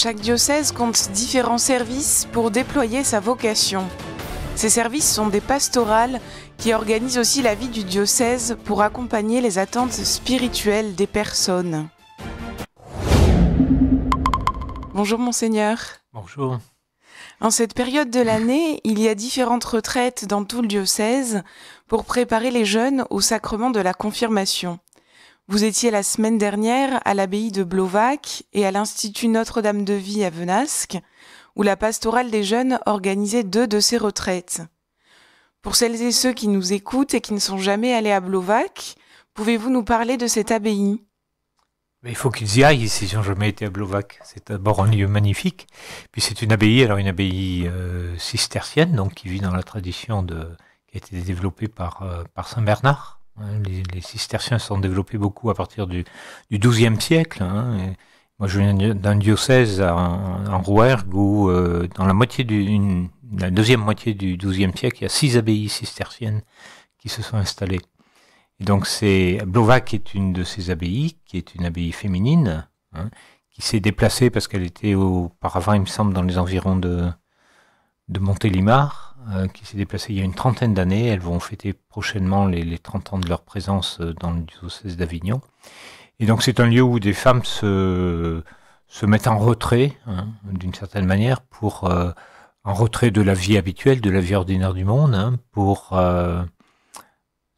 chaque diocèse compte différents services pour déployer sa vocation. Ces services sont des pastorales qui organisent aussi la vie du diocèse pour accompagner les attentes spirituelles des personnes. Bonjour monseigneur. Bonjour. En cette période de l'année, il y a différentes retraites dans tout le diocèse pour préparer les jeunes au sacrement de la confirmation. Vous étiez la semaine dernière à l'abbaye de Blovac et à l'Institut Notre-Dame de Vie à Venasque, où la pastorale des jeunes organisait deux de ses retraites. Pour celles et ceux qui nous écoutent et qui ne sont jamais allés à Blovac, pouvez-vous nous parler de cette abbaye il faut qu'ils y aillent s'ils n'ont jamais été à Blovac. C'est d'abord un lieu magnifique. Puis c'est une abbaye, alors une abbaye euh, cistercienne, donc qui vit dans la tradition de, qui a été développée par, euh, par Saint Bernard. Les, cisterciens se sont développés beaucoup à partir du, XIIe siècle. Hein, moi, je viens d'un diocèse en, Rouergue où, euh, dans la, moitié deuxième moitié du XIIe siècle, il y a six abbayes cisterciennes qui se sont installées. Et donc, c'est Blovac est une de ces abbayes, qui est une abbaye féminine, hein, qui s'est déplacée parce qu'elle était auparavant, il me semble, dans les environs de Montélimar euh, qui s'est déplacée il y a une trentaine d'années. Elles vont fêter prochainement les, 30 ans de leur présence euh, dans le diocèse d'Avignon. Et donc c'est un lieu où des femmes se, se mettent en retrait, hein, d'une certaine manière, pour euh, en retrait de la vie habituelle, de la vie ordinaire du monde, hein, pour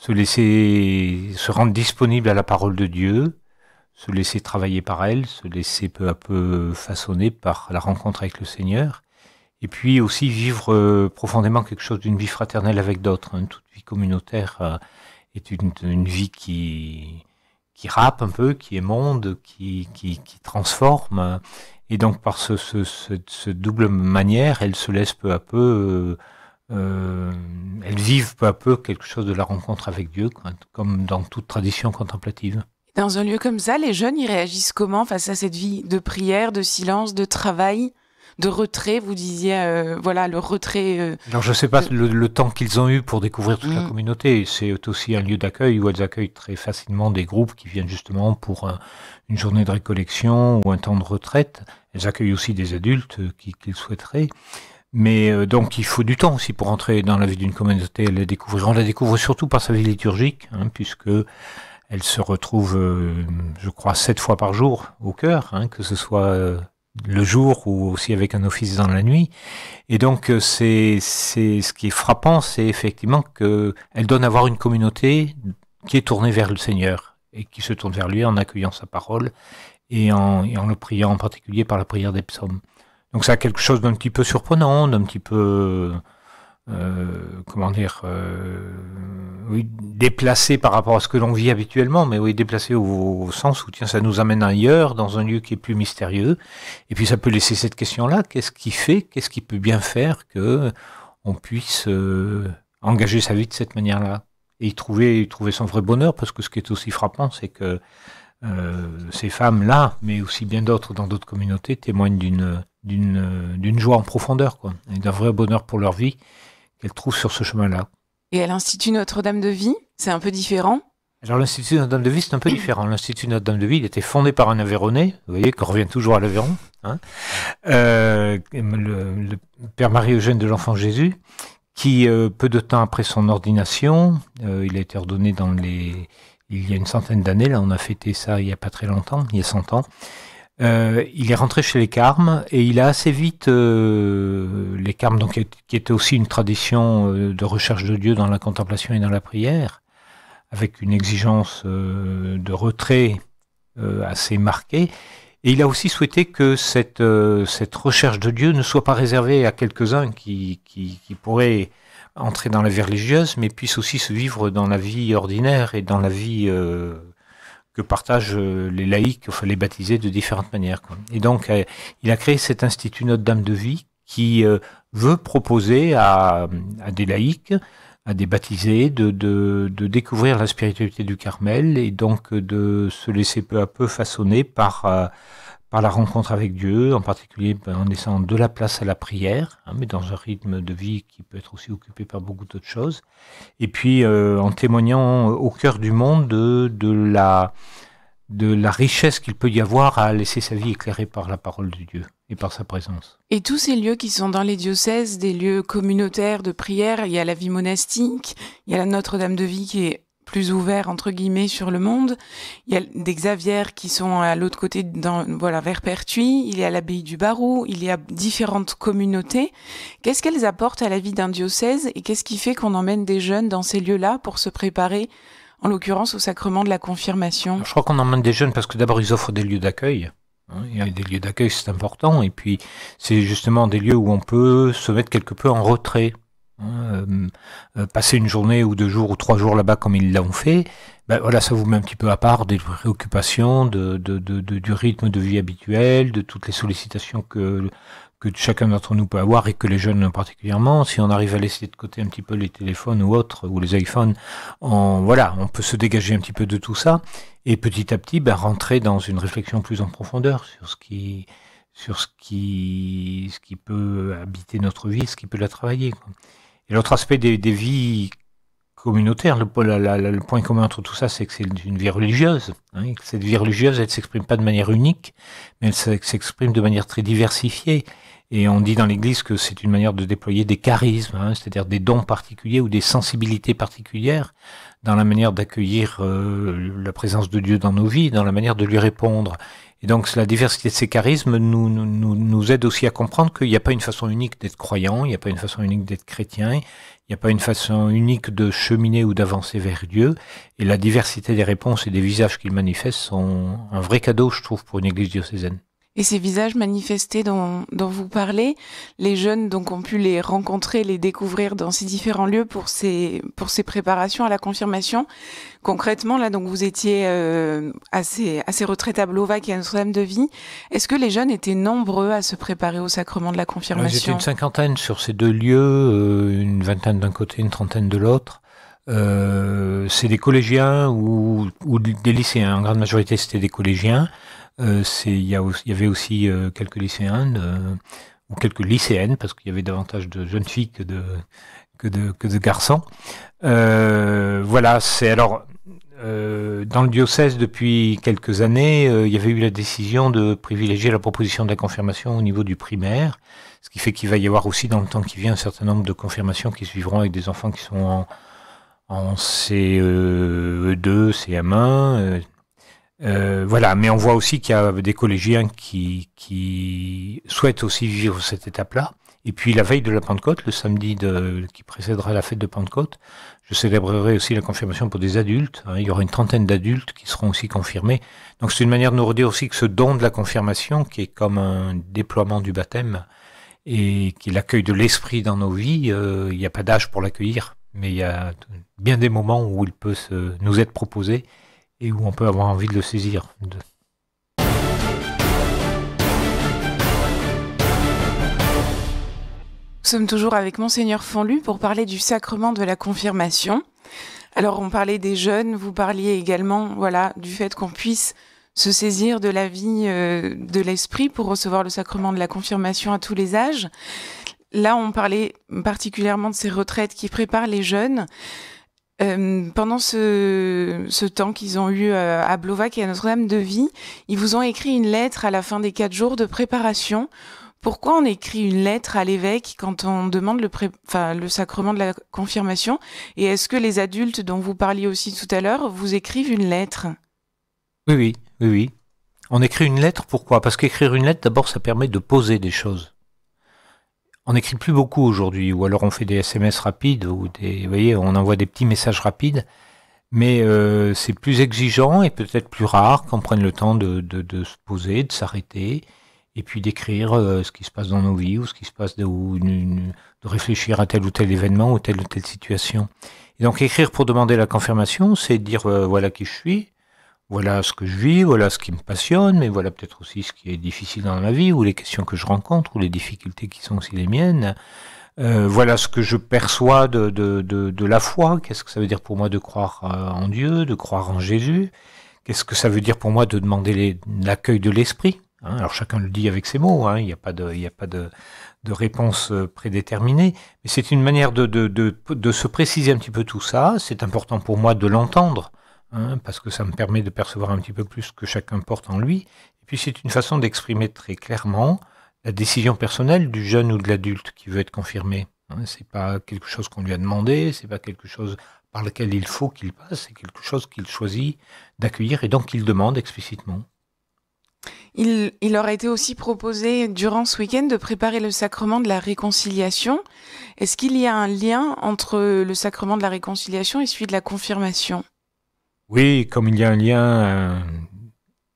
se laisser se rendre disponible à la parole de Dieu, se laisser travailler par elle, se laisser peu à peu façonner par la rencontre avec le Seigneur. Et puis aussi vivre euh, profondément quelque chose d'une vie fraternelle avec d'autres. Hein. Toute vie communautaire euh, est une, vie qui, qui rappe un peu, qui émonde, qui, qui, qui transforme. Et donc par ce, ce, double manière, elle se laisse peu à peu, euh, euh elles vivent peu à peu quelque chose de la rencontre avec Dieu, comme dans toute tradition contemplative. Dans un lieu comme ça, les jeunes, ils réagissent comment face à cette vie de prière, de silence, de travail de retrait. Vous disiez, euh, voilà, le retrait. Alors euh, je ne sais pas le, temps qu'ils ont eu pour découvrir toute la mm. communauté. C'est aussi un lieu d'accueil où elles accueillent très facilement des groupes qui viennent justement pour euh, une journée de récollection ou un temps de retraite. Elles accueillent aussi des adultes qu'ils qui souhaiteraient. Mais donc il faut du temps aussi pour entrer dans la vie d'une communauté et la découvrir. On la découvre surtout par sa vie liturgique, hein, puisque elle se retrouve, je crois, sept fois par jour au cœur, hein, que ce soit le jour ou aussi avec un office dans la nuit. Et donc euh, c'est c'est ce qui est frappant, c'est effectivement qu'elle elle donne à avoir une communauté qui est tournée vers le Seigneur et qui se tourne vers lui en accueillant sa parole et en, en le priant en particulier par la prière des psaumes. Donc ça a quelque chose d'un petit peu surprenant, d'un petit peu euh, comment dire, euh, déplacé par rapport à ce que l'on vit habituellement, mais oui, déplacé au, sens où tiens, ça nous amène ailleurs, dans un lieu qui est plus mystérieux. Et puis ça peut laisser cette question-là qu'est-ce qui fait, qu'est-ce qui peut bien faire que on puisse euh, engager sa vie de cette manière-là et y trouver, trouver son vrai bonheur, parce que ce qui est aussi frappant, c'est que ces femmes-là, mais aussi bien d'autres dans d'autres communautés, témoignent d'une d'une joie en profondeur, quoi, et d'un vrai bonheur pour leur vie qu'elle trouve sur ce chemin-là. Et à l'Institut Notre-Dame de Vie, c'est un peu différent Alors l'Institut Notre-Dame de Vie, c'est un peu différent. L'Institut Notre-Dame de Vie, il était fondé par un Aveyronais, vous voyez qui revient toujours à l'Aveyron, hein, euh, le, Père Marie-Eugène de l'Enfant Jésus, qui, euh, peu de temps après son ordination, euh, il a été ordonné dans les... il y a une centaine d'années, là on a fêté ça il n'y a pas très longtemps, il y a 100 ans, euh, il est rentré chez les Carmes et il a assez vite euh, les Carmes, donc qui était aussi une tradition euh, de recherche de Dieu dans la contemplation et dans la prière, avec une exigence de retrait assez marquée. Et il a aussi souhaité que cette, cette recherche de Dieu ne soit pas réservée à quelques-uns qui, qui, pourraient entrer dans la vie religieuse, mais puisse aussi se vivre dans la vie ordinaire et dans la vie que partagent euh, les laïcs, enfin les baptisés de différentes manières. Et donc, euh, il a créé cet institut Notre-Dame de Vie qui euh, veut proposer à, des laïcs, à des baptisés, de, de, de, découvrir la spiritualité du Carmel et donc de se laisser peu à peu façonner par par la rencontre avec Dieu, en particulier ben, en laissant de la place à la prière, hein, mais dans un rythme de vie qui peut être aussi occupé par beaucoup d'autres choses, et puis euh, en témoignant au cœur du monde de, la, richesse qu'il peut y avoir à laisser sa vie éclairée par la parole de Dieu et par sa présence. Et tous ces lieux qui sont dans les diocèses, des lieux communautaires de prière, il y a la vie monastique, il y a la Notre-Dame de Vie qui est plus ouverts entre guillemets sur le monde. Il y a des Xavier qui sont à l'autre côté, dans, voilà, vers Pertuis. Il y a l'abbaye du Barou. Il y a différentes communautés. Qu'est-ce qu'elles apportent à la vie d'un diocèse et qu'est-ce qui fait qu'on emmène des jeunes dans ces lieux-là pour se préparer, en l'occurrence, au sacrement de la confirmation Je crois qu'on emmène des jeunes parce que d'abord ils offrent des lieux d'accueil. Hein. Il y a des lieux d'accueil, c'est important. Et puis, c'est justement des lieux où on peut se mettre quelque peu en retrait. Euh, euh, passer une journée ou deux jours ou trois jours là-bas comme ils l'ont fait, ben voilà, ça vous met un petit peu à part des préoccupations, de, du rythme de vie habituel, de toutes les sollicitations que, que chacun d'entre nous peut avoir et que les jeunes particulièrement. Si on arrive à laisser de côté un petit peu les téléphones ou autres, ou les iPhones, on, voilà, on peut se dégager un petit peu de tout ça et petit à petit ben, rentrer dans une réflexion plus en profondeur sur ce qui sur ce qui, ce qui peut habiter notre vie, ce qui peut la travailler. Et l'autre aspect des, vies communautaires, le, point commun entre tout ça, c'est que c'est une vie religieuse. Hein, cette vie religieuse, elle ne s'exprime pas de manière unique, mais elle s'exprime de manière très diversifiée. Et on dit dans l'Église que c'est une manière de déployer des charismes, hein, c'est-à-dire des dons particuliers ou des sensibilités particulières dans la manière d'accueillir euh, la présence de Dieu dans nos vies, dans la manière de lui répondre. Et donc la diversité de ces charismes nous, nous, nous aide aussi à comprendre qu'il n'y a pas une façon unique d'être croyant, il n'y a pas une façon unique d'être chrétien, il n'y a pas une façon unique de cheminer ou d'avancer vers Dieu. Et la diversité des réponses et des visages qu'il manifeste sont un vrai cadeau, je trouve, pour une église diocésaine. Et ces visages manifestés dont, vous parlez, les jeunes donc ont pu les rencontrer, les découvrir dans ces différents lieux pour ces pour ces préparations à la confirmation. Concrètement, là donc vous étiez euh, assez assez ces à ces et à Notre-Dame de Vie. Est-ce que les jeunes étaient nombreux à se préparer au sacrement de la confirmation J'étais une cinquantaine sur ces deux lieux, euh, une vingtaine d'un côté, une trentaine de l'autre. Euh, c'est des collégiens ou, ou, des lycéens. En grande majorité, c'était des collégiens. Euh, il y, y, avait aussi euh, quelques lycéens euh, ou quelques lycéennes, parce qu'il y avait davantage de jeunes filles que de, que de, que de garçons. Euh, voilà, c'est alors. Euh, dans le diocèse, depuis quelques années, il y avait eu la décision de privilégier la proposition de la confirmation au niveau du primaire, ce qui fait qu'il va y avoir aussi dans le temps qui vient un certain nombre de confirmations qui suivront avec des enfants qui sont en, en CE2, CM1, euh, voilà, mais on voit aussi qu'il y a des collégiens qui, souhaitent aussi vivre cette étape-là. Et puis la veille de la Pentecôte, le samedi qui précédera la fête de Pentecôte, je célébrerai aussi la confirmation pour des adultes. Hein. Il y aura une trentaine d'adultes qui seront aussi confirmés. Donc c'est une manière de nous redire aussi que ce don de la confirmation, qui est comme un déploiement du baptême et qui l'accueille de l'esprit dans nos vies, euh, il n'y a pas d'âge pour l'accueillir, mais il y a bien des moments où il peut nous être proposé et où on peut avoir envie de le saisir. Nous sommes toujours avec Monseigneur Fonlu pour parler du sacrement de la confirmation. Alors on parlait des jeunes, vous parliez également voilà du fait qu'on puisse se saisir de la vie euh, de l'esprit pour recevoir le sacrement de la confirmation à tous les âges. Là, on parlait particulièrement de ces retraites qui préparent les jeunes. Euh, pendant ce, temps qu'ils ont eu euh, à Blovac et à Notre-Dame de Vie, ils vous ont écrit une lettre à la fin des quatre jours de préparation. Pourquoi on écrit une lettre à l'évêque quand on demande le, le sacrement de la confirmation Et est-ce que les adultes dont vous parliez aussi tout à l'heure vous écrivent une lettre Oui, oui, oui, oui. On écrit une lettre, pourquoi Parce qu'écrire une lettre, d'abord, ça permet de poser des choses on n'écrit plus beaucoup aujourd'hui, ou alors on fait des SMS rapides, ou des, vous voyez, on envoie des petits messages rapides, mais euh, c'est plus exigeant et peut-être plus rare qu'on prenne le temps de, se poser, de s'arrêter, et puis d'écrire euh, ce qui se passe dans nos vies, ou ce qui se passe, de, ou de réfléchir à tel ou tel événement, ou telle ou telle situation. Et donc écrire pour demander la confirmation, c'est dire euh, voilà qui je suis, voilà ce que je vis, voilà ce qui me passionne, mais voilà peut-être aussi ce qui est difficile dans ma vie, ou les questions que je rencontre, ou les difficultés qui sont aussi les miennes. Euh, voilà ce que je perçois de, la foi. Qu'est-ce que ça veut dire pour moi de croire euh, en Dieu, de croire en Jésus Qu'est-ce que ça veut dire pour moi de demander l'accueil de l'Esprit hein Alors chacun le dit avec ses mots, hein, il n'y a pas de, y a pas de, réponse euh, prédéterminée, mais c'est une manière de, de, de, de se préciser un petit peu tout ça. C'est important pour moi de l'entendre Hein, parce que ça me permet de percevoir un petit peu plus ce que chacun porte en lui. Et puis c'est une façon d'exprimer très clairement la décision personnelle du jeune ou de l'adulte qui veut être confirmé. Ce hein. c'est pas quelque chose qu'on lui a demandé, c'est pas quelque chose par lequel il faut qu'il passe, c'est quelque chose qu'il choisit d'accueillir et donc qu'il demande explicitement. Il, il aurait été aussi proposé durant ce week-end de préparer le sacrement de la réconciliation. Est-ce qu'il y a un lien entre le sacrement de la réconciliation et celui de la confirmation oui, comme il y a un lien euh,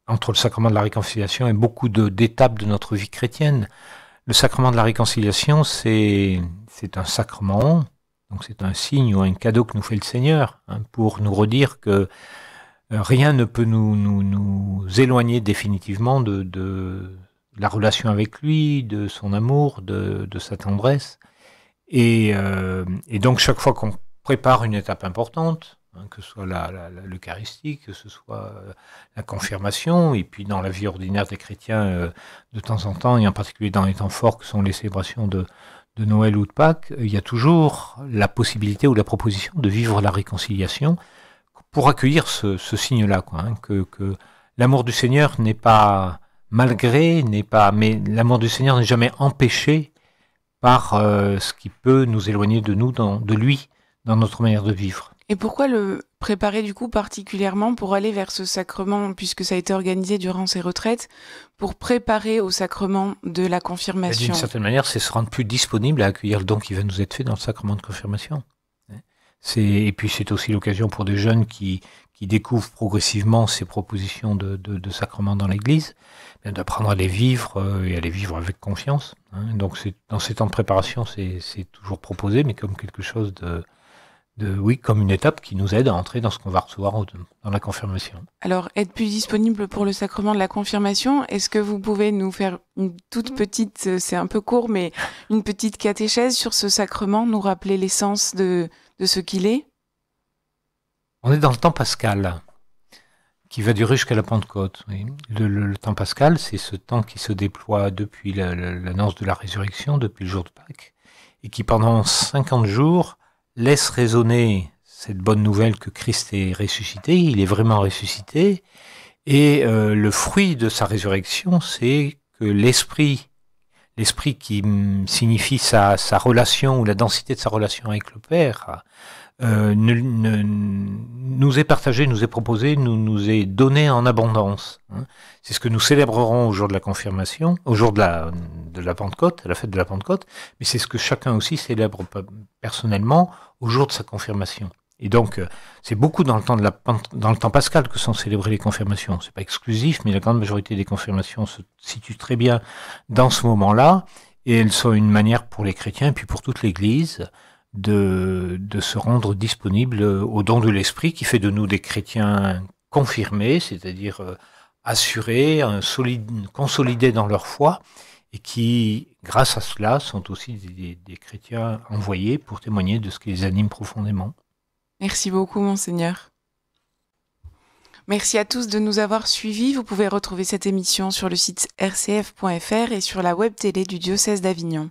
entre le sacrement de la réconciliation et beaucoup d'étapes de, notre vie chrétienne. Le sacrement de la réconciliation, c'est un sacrement, donc c'est un signe ou un cadeau que nous fait le Seigneur hein, pour nous redire que euh, rien ne peut nous, éloigner définitivement de, la relation avec lui, de son amour, de, sa tendresse. Euh, et donc chaque fois qu'on prépare une étape importante, Hein, que ce soit l'Eucharistie, que ce soit euh, la confirmation, et puis dans la vie ordinaire des chrétiens, euh, de temps en temps, et en particulier dans les temps forts que sont les célébrations de, Noël ou de Pâques, euh, il y a toujours la possibilité ou la proposition de vivre la réconciliation pour accueillir ce, signe-là, hein, que, l'amour du Seigneur n'est pas malgré, n'est pas, mais l'amour du Seigneur n'est jamais empêché par ce qui peut nous éloigner de nous, de lui, dans notre manière de vivre. Et pourquoi le préparer du coup particulièrement pour aller vers ce sacrement, puisque ça a été organisé durant ses retraites, pour préparer au sacrement de la confirmation D'une certaine manière, c'est se rendre plus disponible à accueillir le don qui va nous être fait dans le sacrement de confirmation. Hein et puis c'est aussi l'occasion pour des jeunes qui, découvrent progressivement ces propositions de, de sacrement dans l'Église, eh d'apprendre à les vivre euh, et à les vivre avec confiance. Hein. Donc dans ces temps de préparation, c'est toujours proposé, mais comme quelque chose de, oui, comme une étape qui nous aide à entrer dans ce qu'on va recevoir dans la confirmation. Alors, être plus disponible pour le sacrement de la confirmation, est-ce que vous pouvez nous faire une toute petite, euh, c'est un peu court, mais une petite catéchèse sur ce sacrement, nous rappeler l'essence de, ce qu'il est On est dans le temps pascal, qui va durer jusqu'à la Pentecôte. Le, temps pascal, c'est ce temps qui se déploie depuis l'annonce de la résurrection, depuis le jour de Pâques, et qui pendant 50 jours laisse résonner cette bonne nouvelle que Christ est ressuscité, il est vraiment ressuscité, et euh, le fruit de sa résurrection, c'est que l'esprit, l'esprit qui signifie sa, relation ou la densité de sa relation avec le Père, euh, nous est partagé, nous est proposé, nous, nous est donné en abondance. Hein. C'est ce que nous célébrerons au jour de la confirmation, au jour de la, de la Pentecôte, à la fête de la Pentecôte, mais c'est ce que chacun aussi célèbre personnellement au jour de sa confirmation. Et donc, euh, c'est beaucoup dans le temps de la dans le temps pascal que sont célébrées les confirmations. C'est pas exclusif, mais la grande majorité des confirmations se situe très bien dans ce moment-là, et elles sont une manière pour les chrétiens et puis pour toute l'Église de, se rendre disponible euh, au don de l'esprit qui fait de nous des chrétiens confirmés, c'est-à-dire euh, assurés, consolidés dans leur foi, et qui, grâce à cela, sont aussi des, chrétiens envoyés pour témoigner de ce qui les anime profondément. Merci beaucoup, monseigneur. Merci à tous de nous avoir suivis. Vous pouvez retrouver cette émission sur le site rcf.fr et sur la web télé du diocèse d'Avignon.